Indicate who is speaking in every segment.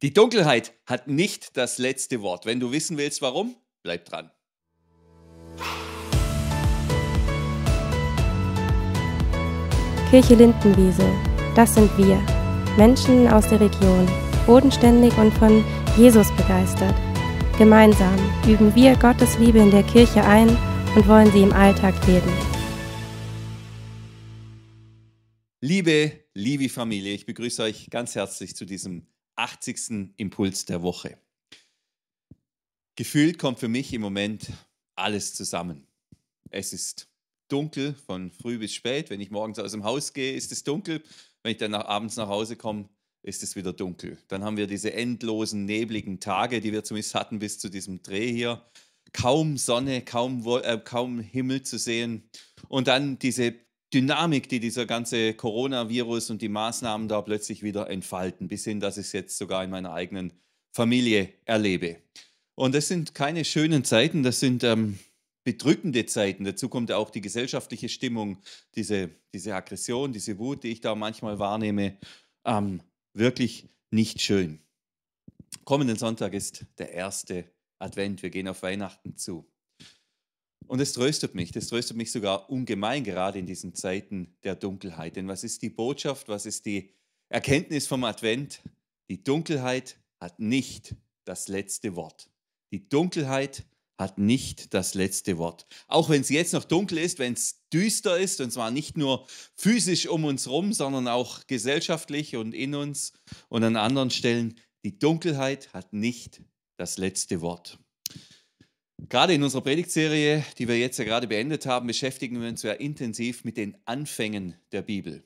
Speaker 1: Die Dunkelheit hat nicht das letzte Wort. Wenn du wissen willst, warum, bleib dran. Kirche Lindenwiese, das sind wir. Menschen aus der Region, bodenständig und von Jesus begeistert. Gemeinsam üben wir Gottes Liebe in der Kirche ein und wollen sie im Alltag leben. Liebe liebe familie ich begrüße euch ganz herzlich zu diesem 80. Impuls der Woche. Gefühlt kommt für mich im Moment alles zusammen. Es ist dunkel von früh bis spät. Wenn ich morgens aus dem Haus gehe, ist es dunkel. Wenn ich dann nach, abends nach Hause komme, ist es wieder dunkel. Dann haben wir diese endlosen, nebligen Tage, die wir zumindest hatten bis zu diesem Dreh hier. Kaum Sonne, kaum, äh, kaum Himmel zu sehen. Und dann diese Dynamik, die dieser ganze Coronavirus und die Maßnahmen da plötzlich wieder entfalten, bis hin, dass ich es jetzt sogar in meiner eigenen Familie erlebe. Und das sind keine schönen Zeiten, das sind ähm, bedrückende Zeiten. Dazu kommt ja auch die gesellschaftliche Stimmung, diese, diese Aggression, diese Wut, die ich da manchmal wahrnehme, ähm, wirklich nicht schön. Kommenden Sonntag ist der erste Advent. Wir gehen auf Weihnachten zu. Und es tröstet mich, das tröstet mich sogar ungemein, gerade in diesen Zeiten der Dunkelheit. Denn was ist die Botschaft, was ist die Erkenntnis vom Advent? Die Dunkelheit hat nicht das letzte Wort. Die Dunkelheit hat nicht das letzte Wort. Auch wenn es jetzt noch dunkel ist, wenn es düster ist, und zwar nicht nur physisch um uns herum, sondern auch gesellschaftlich und in uns und an anderen Stellen, die Dunkelheit hat nicht das letzte Wort. Gerade in unserer Predigtserie, die wir jetzt ja gerade beendet haben, beschäftigen wir uns ja intensiv mit den Anfängen der Bibel.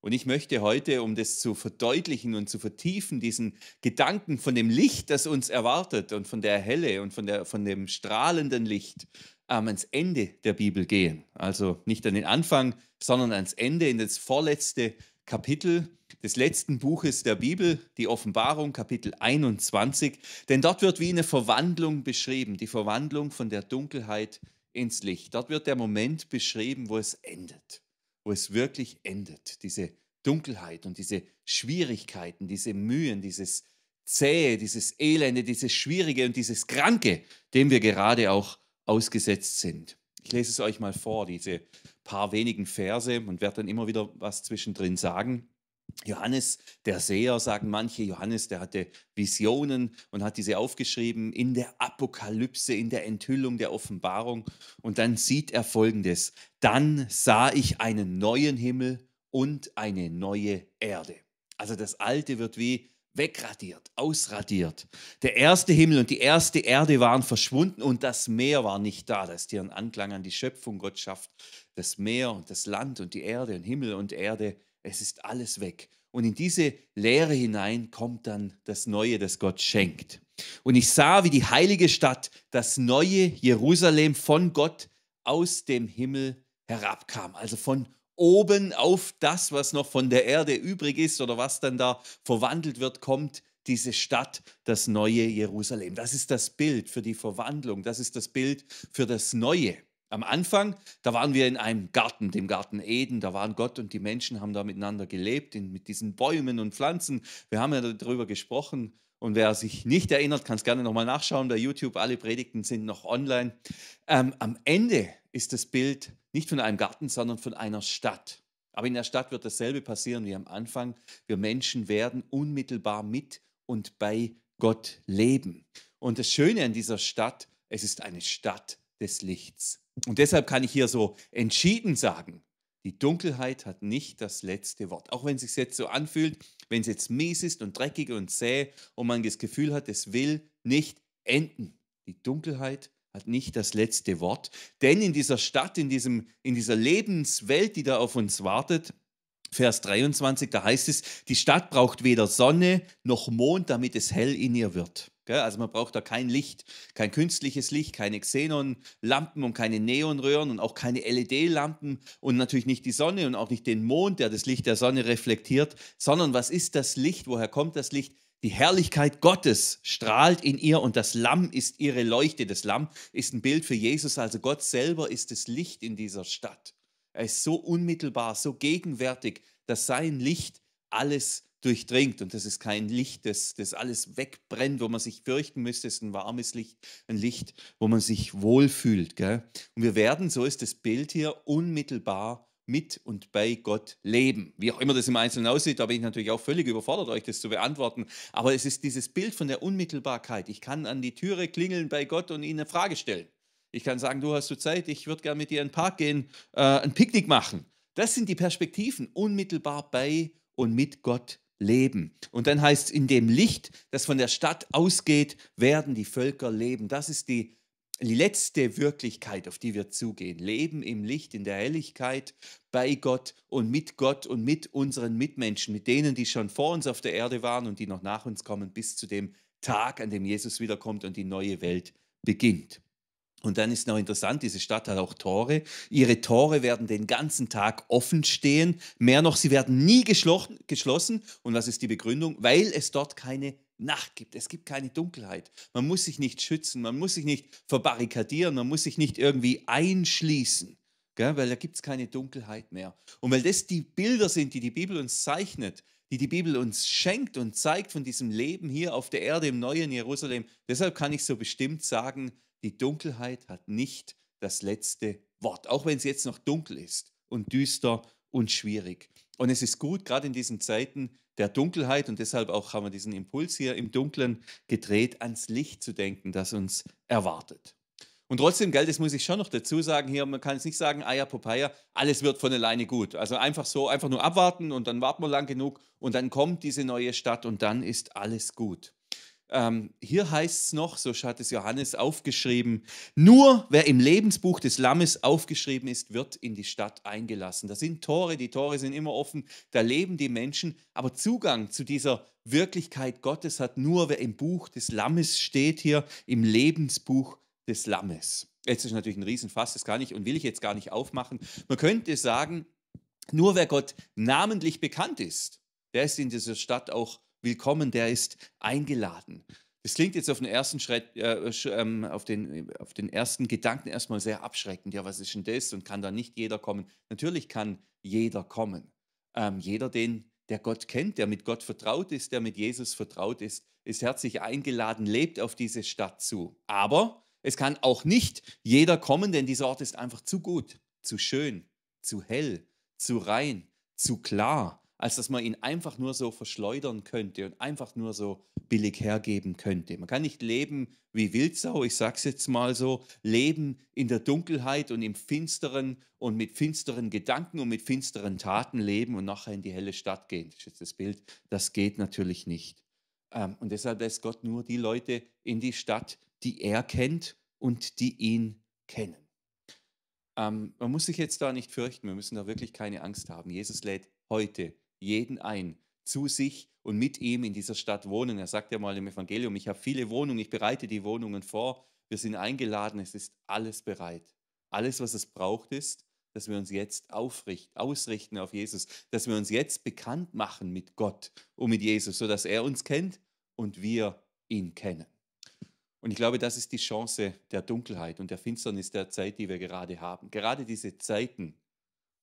Speaker 1: Und ich möchte heute, um das zu verdeutlichen und zu vertiefen, diesen Gedanken von dem Licht, das uns erwartet und von der Helle und von, der, von dem strahlenden Licht ähm, ans Ende der Bibel gehen. Also nicht an den Anfang, sondern ans Ende, in das vorletzte Kapitel des letzten Buches der Bibel, die Offenbarung, Kapitel 21. Denn dort wird wie eine Verwandlung beschrieben, die Verwandlung von der Dunkelheit ins Licht. Dort wird der Moment beschrieben, wo es endet, wo es wirklich endet, diese Dunkelheit und diese Schwierigkeiten, diese Mühen, dieses Zähe, dieses Elende, dieses Schwierige und dieses Kranke, dem wir gerade auch ausgesetzt sind. Ich lese es euch mal vor, diese paar wenigen Verse und werde dann immer wieder was zwischendrin sagen. Johannes, der Seher, sagen manche, Johannes, der hatte Visionen und hat diese aufgeschrieben in der Apokalypse, in der Enthüllung der Offenbarung. Und dann sieht er folgendes, dann sah ich einen neuen Himmel und eine neue Erde. Also das Alte wird wie wegradiert, ausradiert. Der erste Himmel und die erste Erde waren verschwunden und das Meer war nicht da. Das ist hier ein Anklang an die Schöpfung. Gott schafft das Meer und das Land und die Erde und Himmel und Erde. Es ist alles weg. Und in diese Leere hinein kommt dann das Neue, das Gott schenkt. Und ich sah, wie die heilige Stadt, das neue Jerusalem von Gott aus dem Himmel herabkam, also von oben auf das, was noch von der Erde übrig ist oder was dann da verwandelt wird, kommt diese Stadt, das neue Jerusalem. Das ist das Bild für die Verwandlung, das ist das Bild für das Neue. Am Anfang, da waren wir in einem Garten, dem Garten Eden, da waren Gott und die Menschen haben da miteinander gelebt, in, mit diesen Bäumen und Pflanzen. Wir haben ja darüber gesprochen, und wer sich nicht erinnert, kann es gerne nochmal nachschauen bei YouTube. Alle Predigten sind noch online. Ähm, am Ende ist das Bild nicht von einem Garten, sondern von einer Stadt. Aber in der Stadt wird dasselbe passieren wie am Anfang. Wir Menschen werden unmittelbar mit und bei Gott leben. Und das Schöne an dieser Stadt, es ist eine Stadt des Lichts. Und deshalb kann ich hier so entschieden sagen, die Dunkelheit hat nicht das letzte Wort. Auch wenn es sich jetzt so anfühlt, wenn es jetzt mies ist und dreckig und zäh und man das Gefühl hat, es will nicht enden. Die Dunkelheit hat nicht das letzte Wort. Denn in dieser Stadt, in, diesem, in dieser Lebenswelt, die da auf uns wartet, Vers 23, da heißt es, die Stadt braucht weder Sonne noch Mond, damit es hell in ihr wird. Also man braucht da kein Licht, kein künstliches Licht, keine Xenonlampen und keine Neonröhren und auch keine LED-Lampen und natürlich nicht die Sonne und auch nicht den Mond, der das Licht der Sonne reflektiert, sondern was ist das Licht? Woher kommt das Licht? Die Herrlichkeit Gottes strahlt in ihr und das Lamm ist ihre Leuchte. Das Lamm ist ein Bild für Jesus, also Gott selber ist das Licht in dieser Stadt. Er ist so unmittelbar, so gegenwärtig, dass sein Licht alles durchdringt. Und das ist kein Licht, das, das alles wegbrennt, wo man sich fürchten müsste. Es ist ein warmes Licht, ein Licht, wo man sich wohlfühlt. Gell? Und wir werden, so ist das Bild hier, unmittelbar mit und bei Gott leben. Wie auch immer das im Einzelnen aussieht, da bin ich natürlich auch völlig überfordert, euch das zu beantworten. Aber es ist dieses Bild von der Unmittelbarkeit. Ich kann an die Türe klingeln bei Gott und ihnen eine Frage stellen. Ich kann sagen, du hast du Zeit, ich würde gerne mit dir in den Park gehen, äh, ein Picknick machen. Das sind die Perspektiven, unmittelbar bei und mit Gott leben. Und dann heißt es, in dem Licht, das von der Stadt ausgeht, werden die Völker leben. Das ist die letzte Wirklichkeit, auf die wir zugehen. Leben im Licht, in der Helligkeit, bei Gott und mit Gott und mit unseren Mitmenschen, mit denen, die schon vor uns auf der Erde waren und die noch nach uns kommen, bis zu dem Tag, an dem Jesus wiederkommt und die neue Welt beginnt. Und dann ist noch interessant, diese Stadt hat auch Tore. Ihre Tore werden den ganzen Tag offen stehen. Mehr noch, sie werden nie geschlossen. Und was ist die Begründung? Weil es dort keine Nacht gibt. Es gibt keine Dunkelheit. Man muss sich nicht schützen, man muss sich nicht verbarrikadieren, man muss sich nicht irgendwie einschließen. Gell? Weil da gibt es keine Dunkelheit mehr. Und weil das die Bilder sind, die die Bibel uns zeichnet, die die Bibel uns schenkt und zeigt von diesem Leben hier auf der Erde im neuen Jerusalem. Deshalb kann ich so bestimmt sagen, die Dunkelheit hat nicht das letzte Wort, auch wenn es jetzt noch dunkel ist und düster und schwierig. Und es ist gut, gerade in diesen Zeiten der Dunkelheit, und deshalb auch haben wir diesen Impuls hier im Dunklen gedreht, ans Licht zu denken, das uns erwartet. Und trotzdem, gell, das muss ich schon noch dazu sagen hier, man kann es nicht sagen, Eier, Popeye, alles wird von alleine gut. Also einfach so, einfach nur abwarten und dann warten wir lang genug und dann kommt diese neue Stadt und dann ist alles gut. Ähm, hier heißt es noch, so hat es Johannes aufgeschrieben, nur wer im Lebensbuch des Lammes aufgeschrieben ist, wird in die Stadt eingelassen. Da sind Tore, die Tore sind immer offen, da leben die Menschen, aber Zugang zu dieser Wirklichkeit Gottes hat nur wer im Buch des Lammes steht hier, im Lebensbuch des Lammes. Jetzt ist natürlich ein Riesenfass, das kann ich und will ich jetzt gar nicht aufmachen. Man könnte sagen, nur wer Gott namentlich bekannt ist, der ist in dieser Stadt auch willkommen, der ist eingeladen. Das klingt jetzt auf den ersten, Schritt, äh, ähm, auf den, auf den ersten Gedanken erstmal sehr abschreckend. Ja, was ist denn das? Und kann da nicht jeder kommen? Natürlich kann jeder kommen. Ähm, jeder, den, der Gott kennt, der mit Gott vertraut ist, der mit Jesus vertraut ist, ist herzlich eingeladen, lebt auf diese Stadt zu. Aber es kann auch nicht jeder kommen, denn dieser Ort ist einfach zu gut, zu schön, zu hell, zu rein, zu klar, als dass man ihn einfach nur so verschleudern könnte und einfach nur so billig hergeben könnte. Man kann nicht leben wie Wildsau, ich sage es jetzt mal so, leben in der Dunkelheit und im Finsteren und mit finsteren Gedanken und mit finsteren Taten leben und nachher in die helle Stadt gehen. Das ist jetzt das Bild, das geht natürlich nicht. Ähm, und deshalb lässt Gott nur die Leute in die Stadt, die er kennt und die ihn kennen. Ähm, man muss sich jetzt da nicht fürchten, wir müssen da wirklich keine Angst haben. Jesus lädt heute jeden ein zu sich und mit ihm in dieser Stadt wohnen. Er sagt ja mal im Evangelium, ich habe viele Wohnungen, ich bereite die Wohnungen vor, wir sind eingeladen, es ist alles bereit. Alles, was es braucht, ist, dass wir uns jetzt aufrichten, ausrichten auf Jesus, dass wir uns jetzt bekannt machen mit Gott und mit Jesus, sodass er uns kennt und wir ihn kennen. Und ich glaube, das ist die Chance der Dunkelheit und der Finsternis der Zeit, die wir gerade haben. Gerade diese Zeiten,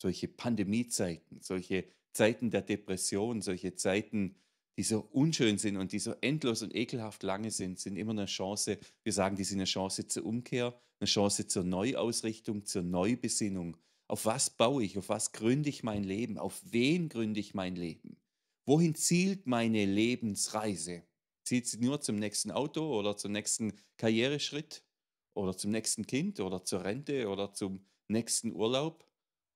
Speaker 1: solche Pandemiezeiten, solche Zeiten der Depression, solche Zeiten, die so unschön sind und die so endlos und ekelhaft lange sind, sind immer eine Chance. Wir sagen, die sind eine Chance zur Umkehr, eine Chance zur Neuausrichtung, zur Neubesinnung. Auf was baue ich? Auf was gründe ich mein Leben? Auf wen gründe ich mein Leben? Wohin zielt meine Lebensreise? zieht sie nur zum nächsten Auto oder zum nächsten Karriereschritt oder zum nächsten Kind oder zur Rente oder zum nächsten Urlaub?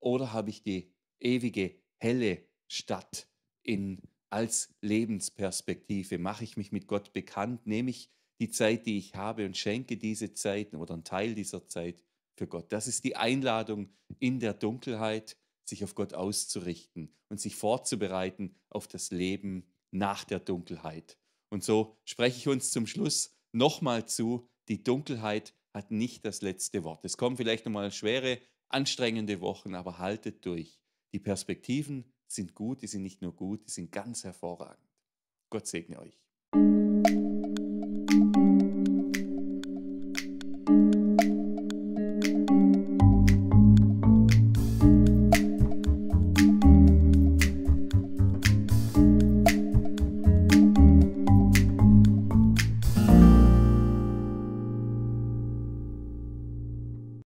Speaker 1: Oder habe ich die ewige, helle Stadt in, als Lebensperspektive? Mache ich mich mit Gott bekannt? Nehme ich die Zeit, die ich habe und schenke diese Zeit oder einen Teil dieser Zeit für Gott? Das ist die Einladung in der Dunkelheit, sich auf Gott auszurichten und sich vorzubereiten auf das Leben nach der Dunkelheit. Und so spreche ich uns zum Schluss nochmal zu, die Dunkelheit hat nicht das letzte Wort. Es kommen vielleicht nochmal schwere, anstrengende Wochen, aber haltet durch. Die Perspektiven sind gut, die sind nicht nur gut, die sind ganz hervorragend. Gott segne euch.